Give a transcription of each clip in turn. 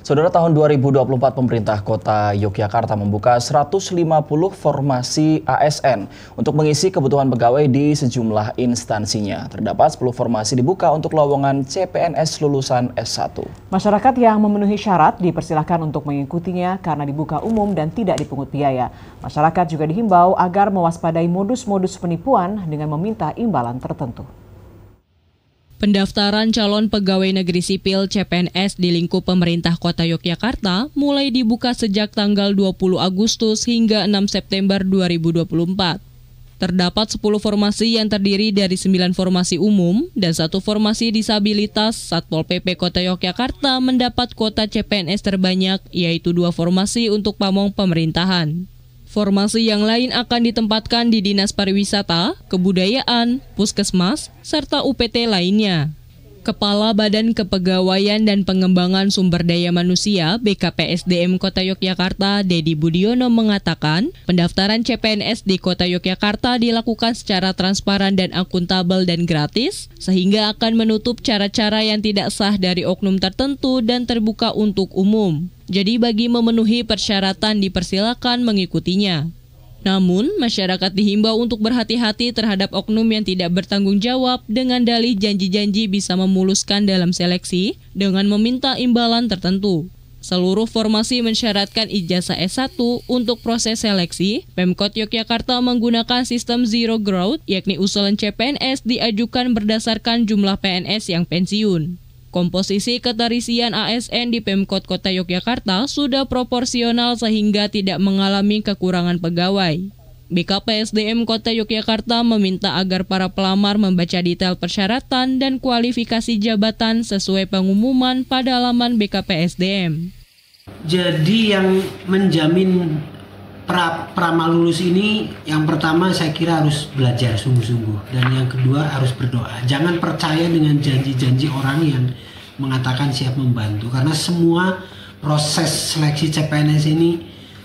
Saudara tahun 2024 pemerintah kota Yogyakarta membuka 150 formasi ASN untuk mengisi kebutuhan pegawai di sejumlah instansinya. Terdapat 10 formasi dibuka untuk lowongan CPNS lulusan S1. Masyarakat yang memenuhi syarat dipersilahkan untuk mengikutinya karena dibuka umum dan tidak dipungut biaya. Masyarakat juga dihimbau agar mewaspadai modus-modus penipuan dengan meminta imbalan tertentu. Pendaftaran calon pegawai negeri sipil CPNS di lingkup pemerintah Kota Yogyakarta mulai dibuka sejak tanggal 20 Agustus hingga 6 September 2024. Terdapat 10 formasi yang terdiri dari 9 formasi umum dan satu formasi disabilitas. Satpol PP Kota Yogyakarta mendapat kuota CPNS terbanyak yaitu dua formasi untuk pamong pemerintahan. Formasi yang lain akan ditempatkan di Dinas Pariwisata, Kebudayaan, Puskesmas, serta UPT lainnya. Kepala Badan Kepegawaian dan Pengembangan Sumber Daya Manusia BKPSDM Kota Yogyakarta, Dedi Budiono mengatakan, pendaftaran CPNS di Kota Yogyakarta dilakukan secara transparan dan akuntabel dan gratis, sehingga akan menutup cara-cara yang tidak sah dari oknum tertentu dan terbuka untuk umum. Jadi bagi memenuhi persyaratan dipersilakan mengikutinya. Namun, masyarakat dihimbau untuk berhati-hati terhadap oknum yang tidak bertanggung jawab dengan dalih janji-janji bisa memuluskan dalam seleksi dengan meminta imbalan tertentu. Seluruh formasi mensyaratkan ijazah S1 untuk proses seleksi. Pemkot Yogyakarta menggunakan sistem zero growth, yakni usulan CPNS diajukan berdasarkan jumlah PNS yang pensiun. Komposisi keterisian ASN di Pemkot Kota Yogyakarta sudah proporsional sehingga tidak mengalami kekurangan pegawai. BKPSDM Kota Yogyakarta meminta agar para pelamar membaca detail persyaratan dan kualifikasi jabatan sesuai pengumuman pada laman BKPSDM. Jadi yang menjamin pra prama lulus ini yang pertama saya kira harus belajar sungguh-sungguh dan yang kedua harus berdoa. Jangan percaya dengan janji-janji orang yang mengatakan siap membantu karena semua proses seleksi CPNS ini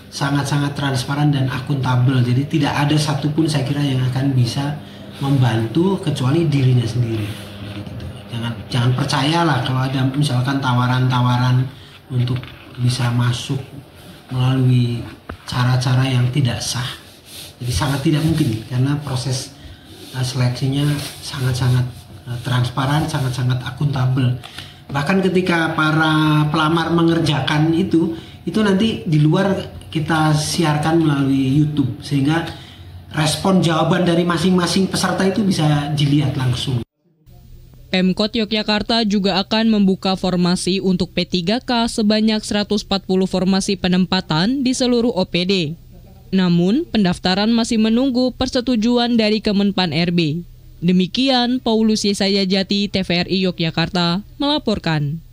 sangat-sangat transparan dan akuntabel. Jadi tidak ada satupun saya kira yang akan bisa membantu kecuali dirinya sendiri. Gitu. Jangan jangan percayalah kalau ada misalkan tawaran-tawaran untuk bisa masuk melalui cara-cara yang tidak sah. Jadi sangat tidak mungkin karena proses eh, seleksinya sangat-sangat eh, transparan, sangat-sangat akuntabel bahkan ketika para pelamar mengerjakan itu itu nanti di luar kita siarkan melalui YouTube sehingga respon jawaban dari masing-masing peserta itu bisa dilihat langsung. Pemkot Yogyakarta juga akan membuka formasi untuk P3K sebanyak 140 formasi penempatan di seluruh OPD. Namun, pendaftaran masih menunggu persetujuan dari Kemenpan RB. Demikian Paulus Yesaya Jati TVRI Yogyakarta melaporkan.